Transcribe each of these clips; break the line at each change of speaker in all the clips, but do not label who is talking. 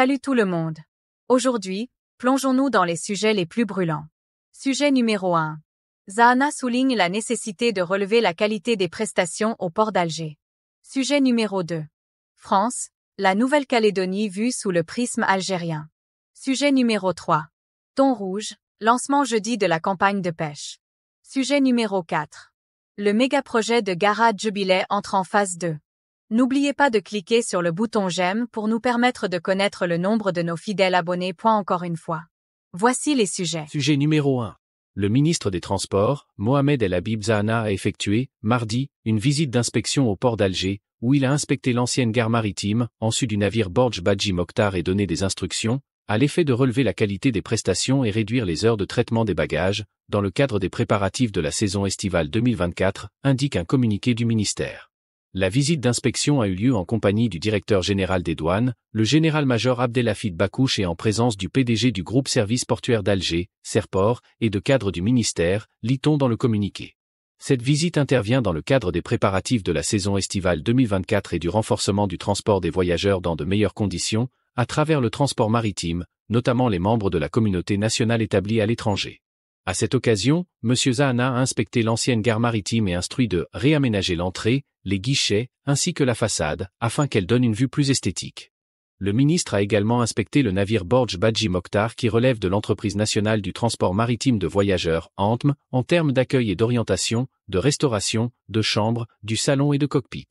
Salut tout le monde. Aujourd'hui, plongeons-nous dans les sujets les plus brûlants. Sujet numéro 1. Zahana souligne la nécessité de relever la qualité des prestations au port d'Alger. Sujet numéro 2. France, la Nouvelle-Calédonie vue sous le prisme algérien. Sujet numéro 3. Ton rouge, lancement jeudi de la campagne de pêche. Sujet numéro 4. Le méga-projet de Gara Jubilé entre en phase 2. N'oubliez pas de cliquer sur le bouton j'aime pour nous permettre de connaître le nombre de nos fidèles abonnés. Point encore une fois. Voici les sujets. Sujet numéro 1. Le ministre des Transports, Mohamed El Habib Zahana, a effectué, mardi, une visite d'inspection au port d'Alger, où il a inspecté l'ancienne gare maritime, en du navire Borj Badji Mokhtar et donné des instructions, à l'effet de relever la qualité des prestations et réduire les heures de traitement des bagages, dans le cadre des préparatifs de la saison estivale 2024, indique un communiqué du ministère. La visite d'inspection a eu lieu en compagnie du directeur général des douanes, le général-major Abdelhafid Bakouche et en présence du PDG du groupe service portuaire d'Alger, Serport, et de cadres du ministère, lit-on dans le communiqué. Cette visite intervient dans le cadre des préparatifs de la saison estivale 2024 et du renforcement du transport des voyageurs dans de meilleures conditions, à travers le transport maritime, notamment les membres de la communauté nationale établie à l'étranger. À cette occasion, M. Zahana a inspecté l'ancienne gare maritime et instruit de réaménager l'entrée les guichets, ainsi que la façade, afin qu'elle donne une vue plus esthétique. Le ministre a également inspecté le navire Borj Badji Mokhtar qui relève de l'entreprise nationale du transport maritime de voyageurs, ANTM, en termes d'accueil et d'orientation, de restauration, de chambre, du salon et de cockpit.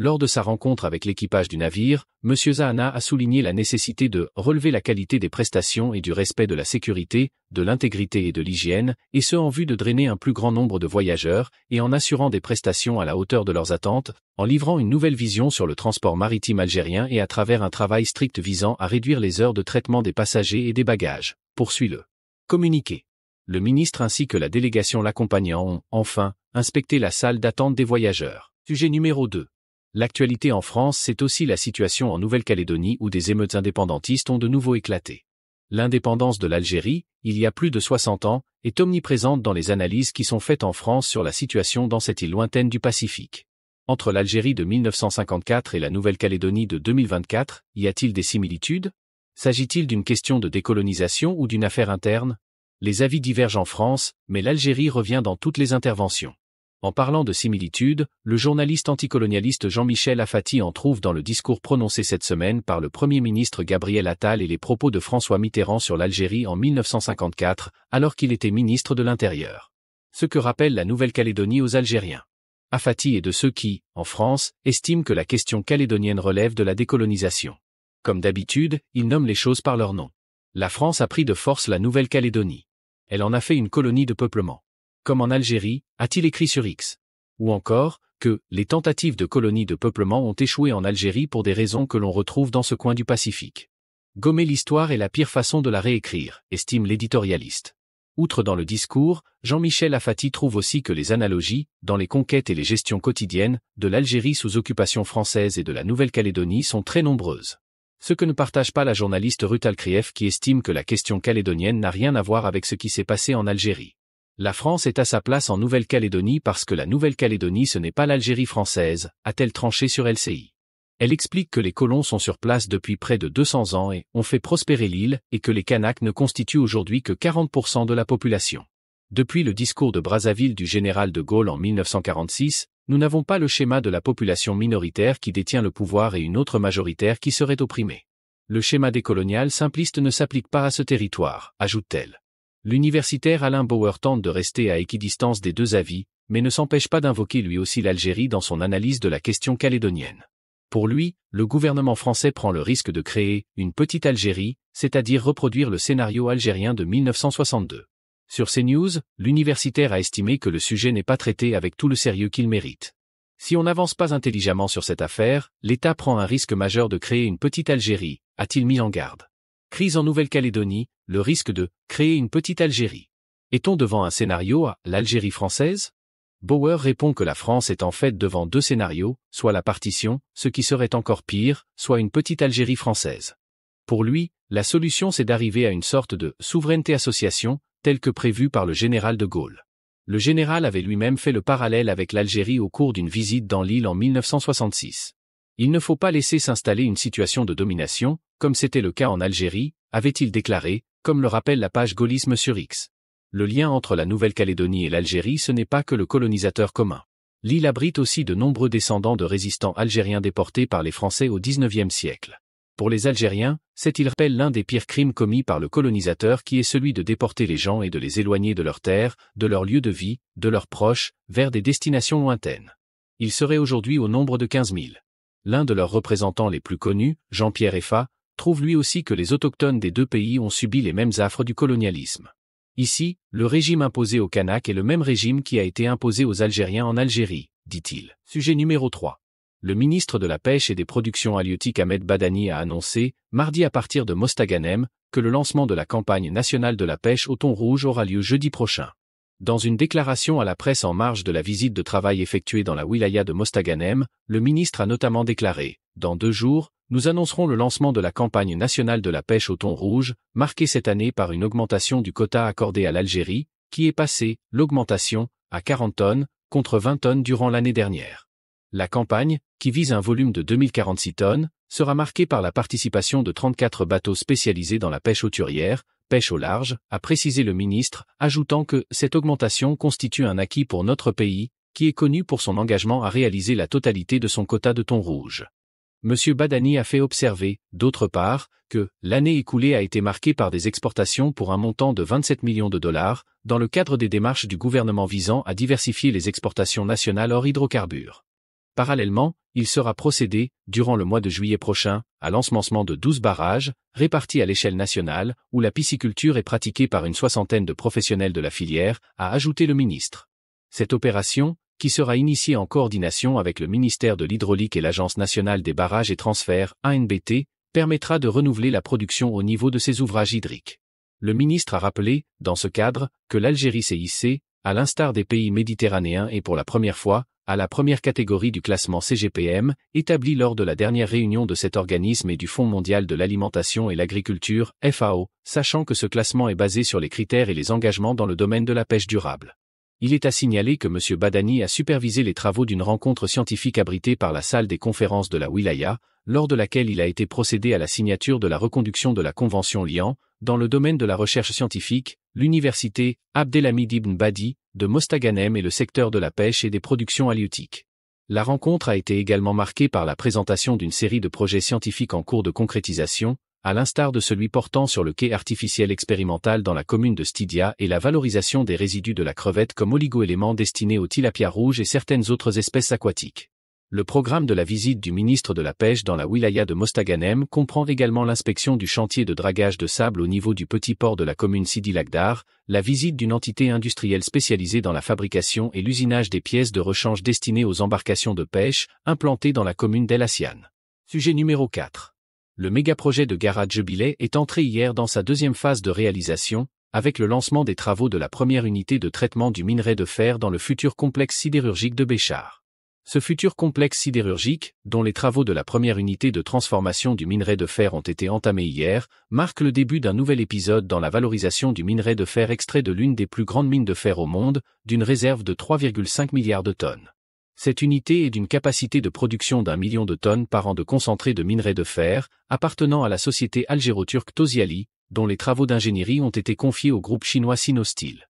Lors de sa rencontre avec l'équipage du navire, M. Zahana a souligné la nécessité de relever la qualité des prestations et du respect de la sécurité, de l'intégrité et de l'hygiène, et ce en vue de drainer un plus grand nombre de voyageurs et en assurant des prestations à la hauteur de leurs attentes, en livrant une nouvelle vision sur le transport maritime algérien et à travers un travail strict visant à réduire les heures de traitement des passagers et des bagages. Poursuit le communiqué. Le ministre ainsi que la délégation l'accompagnant ont, enfin, inspecté la salle d'attente des voyageurs. Sujet numéro 2. L'actualité en France, c'est aussi la situation en Nouvelle-Calédonie où des émeutes indépendantistes ont de nouveau éclaté. L'indépendance de l'Algérie, il y a plus de 60 ans, est omniprésente dans les analyses qui sont faites en France sur la situation dans cette île lointaine du Pacifique. Entre l'Algérie de 1954 et la Nouvelle-Calédonie de 2024, y a-t-il des similitudes S'agit-il d'une question de décolonisation ou d'une affaire interne Les avis divergent en France, mais l'Algérie revient dans toutes les interventions. En parlant de similitudes, le journaliste anticolonialiste Jean-Michel Afati en trouve dans le discours prononcé cette semaine par le Premier ministre Gabriel Attal et les propos de François Mitterrand sur l'Algérie en 1954, alors qu'il était ministre de l'Intérieur. Ce que rappelle la Nouvelle-Calédonie aux Algériens. Afati est de ceux qui, en France, estiment que la question calédonienne relève de la décolonisation. Comme d'habitude, il nomme les choses par leur nom. La France a pris de force la Nouvelle-Calédonie. Elle en a fait une colonie de peuplement comme en Algérie, a-t-il écrit sur X. Ou encore, que les tentatives de colonies de peuplement ont échoué en Algérie pour des raisons que l'on retrouve dans ce coin du Pacifique. Gommer l'histoire est la pire façon de la réécrire, estime l'éditorialiste. Outre dans le discours, Jean-Michel Afati trouve aussi que les analogies, dans les conquêtes et les gestions quotidiennes, de l'Algérie sous occupation française et de la Nouvelle-Calédonie sont très nombreuses. Ce que ne partage pas la journaliste Ruth Alkrief qui estime que la question calédonienne n'a rien à voir avec ce qui s'est passé en Algérie. La France est à sa place en Nouvelle-Calédonie parce que la Nouvelle-Calédonie ce n'est pas l'Algérie française, a-t-elle tranché sur LCI. Elle explique que les colons sont sur place depuis près de 200 ans et ont fait prospérer l'île et que les Kanaks ne constituent aujourd'hui que 40% de la population. Depuis le discours de Brazzaville du général de Gaulle en 1946, nous n'avons pas le schéma de la population minoritaire qui détient le pouvoir et une autre majoritaire qui serait opprimée. Le schéma décolonial simpliste ne s'applique pas à ce territoire, ajoute-t-elle. L'universitaire Alain Bauer tente de rester à équidistance des deux avis, mais ne s'empêche pas d'invoquer lui aussi l'Algérie dans son analyse de la question calédonienne. Pour lui, le gouvernement français prend le risque de créer une petite Algérie, c'est-à-dire reproduire le scénario algérien de 1962. Sur CNews, l'universitaire a estimé que le sujet n'est pas traité avec tout le sérieux qu'il mérite. Si on n'avance pas intelligemment sur cette affaire, l'État prend un risque majeur de créer une petite Algérie, a-t-il mis en garde. Crise en Nouvelle-Calédonie, le risque de créer une petite Algérie. Est-on devant un scénario à l'Algérie française Bauer répond que la France est en fait devant deux scénarios, soit la partition, ce qui serait encore pire, soit une petite Algérie française. Pour lui, la solution c'est d'arriver à une sorte de souveraineté association, telle que prévue par le général de Gaulle. Le général avait lui-même fait le parallèle avec l'Algérie au cours d'une visite dans l'île en 1966. Il ne faut pas laisser s'installer une situation de domination, comme c'était le cas en Algérie, avait-il déclaré, comme le rappelle la page gaullisme sur X. Le lien entre la Nouvelle-Calédonie et l'Algérie ce n'est pas que le colonisateur commun. L'île abrite aussi de nombreux descendants de résistants algériens déportés par les Français au XIXe siècle. Pour les Algériens, cette île rappelle l'un des pires crimes commis par le colonisateur qui est celui de déporter les gens et de les éloigner de leurs terres, de leur lieux de vie, de leurs proches, vers des destinations lointaines. Ils seraient aujourd'hui au nombre de 15 000. L'un de leurs représentants les plus connus, Jean-Pierre Effa, trouve lui aussi que les autochtones des deux pays ont subi les mêmes affres du colonialisme. Ici, le régime imposé aux Kanak est le même régime qui a été imposé aux Algériens en Algérie, dit-il. Sujet numéro 3 le ministre de la Pêche et des Productions halieutiques Ahmed Badani a annoncé, mardi à partir de Mostaganem, que le lancement de la campagne nationale de la pêche au thon rouge aura lieu jeudi prochain. Dans une déclaration à la presse en marge de la visite de travail effectuée dans la wilaya de Mostaganem, le ministre a notamment déclaré « Dans deux jours, nous annoncerons le lancement de la campagne nationale de la pêche au thon rouge, marquée cette année par une augmentation du quota accordé à l'Algérie, qui est passée, l'augmentation, à 40 tonnes, contre 20 tonnes durant l'année dernière. La campagne, qui vise un volume de 2046 tonnes, sera marquée par la participation de 34 bateaux spécialisés dans la pêche auturière, pêche au large, a précisé le ministre, ajoutant que cette augmentation constitue un acquis pour notre pays, qui est connu pour son engagement à réaliser la totalité de son quota de thon rouge. M. Badani a fait observer, d'autre part, que l'année écoulée a été marquée par des exportations pour un montant de 27 millions de dollars, dans le cadre des démarches du gouvernement visant à diversifier les exportations nationales hors hydrocarbures. Parallèlement, il sera procédé, durant le mois de juillet prochain, à l'ensemencement de 12 barrages, répartis à l'échelle nationale, où la pisciculture est pratiquée par une soixantaine de professionnels de la filière, a ajouté le ministre. Cette opération, qui sera initiée en coordination avec le ministère de l'Hydraulique et l'Agence nationale des barrages et transferts, ANBT, permettra de renouveler la production au niveau de ces ouvrages hydriques. Le ministre a rappelé, dans ce cadre, que l'Algérie CIC, à l'instar des pays méditerranéens et pour la première fois, à la première catégorie du classement CGPM, établi lors de la dernière réunion de cet organisme et du Fonds mondial de l'alimentation et l'agriculture, FAO, sachant que ce classement est basé sur les critères et les engagements dans le domaine de la pêche durable. Il est à signaler que M. Badani a supervisé les travaux d'une rencontre scientifique abritée par la salle des conférences de la Wilaya, lors de laquelle il a été procédé à la signature de la reconduction de la Convention liant, dans le domaine de la recherche scientifique, l'université Abdelhamid ibn Badi de Mostaganem et le secteur de la pêche et des productions halieutiques. La rencontre a été également marquée par la présentation d'une série de projets scientifiques en cours de concrétisation, à l'instar de celui portant sur le quai artificiel expérimental dans la commune de Stidia et la valorisation des résidus de la crevette comme oligo-éléments destinés aux tilapia rouges et certaines autres espèces aquatiques. Le programme de la visite du ministre de la Pêche dans la wilaya de Mostaganem comprend également l'inspection du chantier de dragage de sable au niveau du petit port de la commune Sidi Lagdar, la visite d'une entité industrielle spécialisée dans la fabrication et l'usinage des pièces de rechange destinées aux embarcations de pêche, implantées dans la commune d'El asian Sujet numéro 4. Le mégaprojet de Gara jubilé est entré hier dans sa deuxième phase de réalisation, avec le lancement des travaux de la première unité de traitement du minerai de fer dans le futur complexe sidérurgique de Béchar. Ce futur complexe sidérurgique, dont les travaux de la première unité de transformation du minerai de fer ont été entamés hier, marque le début d'un nouvel épisode dans la valorisation du minerai de fer extrait de l'une des plus grandes mines de fer au monde, d'une réserve de 3,5 milliards de tonnes. Cette unité est d'une capacité de production d'un million de tonnes par an de concentré de minerai de fer, appartenant à la société algéro-turque Tosiali, dont les travaux d'ingénierie ont été confiés au groupe chinois Sinostil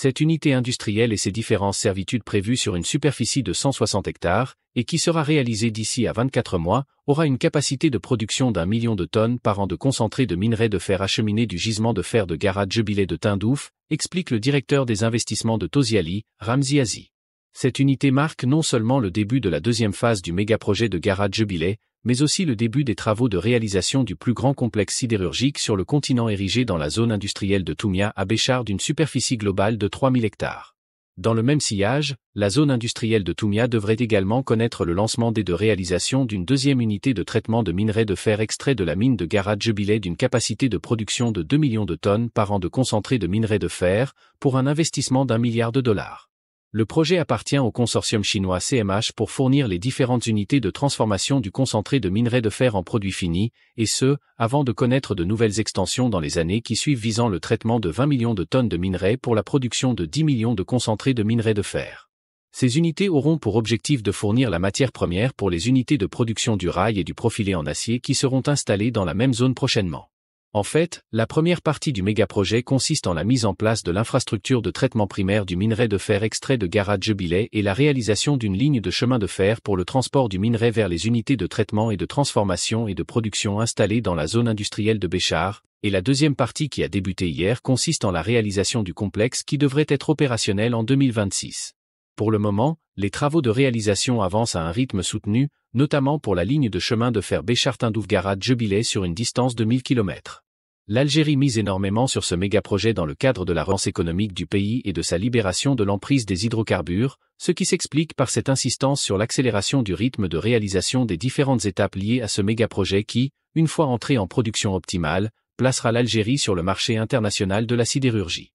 cette unité industrielle et ses différentes servitudes prévues sur une superficie de 160 hectares, et qui sera réalisée d'ici à 24 mois, aura une capacité de production d'un million de tonnes par an de concentré de minerais de fer acheminé du gisement de fer de Garad Jubilé de Tindouf, explique le directeur des investissements de Toziali, Ramzi Azi. Cette unité marque non seulement le début de la deuxième phase du mégaprojet de Garad Jubilé, mais aussi le début des travaux de réalisation du plus grand complexe sidérurgique sur le continent érigé dans la zone industrielle de Toumia à Béchard d'une superficie globale de 3000 hectares. Dans le même sillage, la zone industrielle de Toumia devrait également connaître le lancement des deux réalisations d'une deuxième unité de traitement de minerais de fer extrait de la mine de Gara d'une capacité de production de 2 millions de tonnes par an de concentré de minerais de fer, pour un investissement d'un milliard de dollars le projet appartient au consortium chinois CMH pour fournir les différentes unités de transformation du concentré de minerai de fer en produits finis, et ce, avant de connaître de nouvelles extensions dans les années qui suivent visant le traitement de 20 millions de tonnes de minerai pour la production de 10 millions de concentrés de minerai de fer. Ces unités auront pour objectif de fournir la matière première pour les unités de production du rail et du profilé en acier qui seront installées dans la même zone prochainement. En fait, la première partie du mégaprojet consiste en la mise en place de l'infrastructure de traitement primaire du minerai de fer extrait de Garage jubilé et la réalisation d'une ligne de chemin de fer pour le transport du minerai vers les unités de traitement et de transformation et de production installées dans la zone industrielle de Béchar, et la deuxième partie qui a débuté hier consiste en la réalisation du complexe qui devrait être opérationnel en 2026. Pour le moment, les travaux de réalisation avancent à un rythme soutenu, notamment pour la ligne de chemin de fer Béchartin-Douvgarat-Jubilé sur une distance de 1000 km. L'Algérie mise énormément sur ce mégaprojet dans le cadre de la rance économique du pays et de sa libération de l'emprise des hydrocarbures, ce qui s'explique par cette insistance sur l'accélération du rythme de réalisation des différentes étapes liées à ce mégaprojet qui, une fois entré en production optimale, placera l'Algérie sur le marché international de la sidérurgie.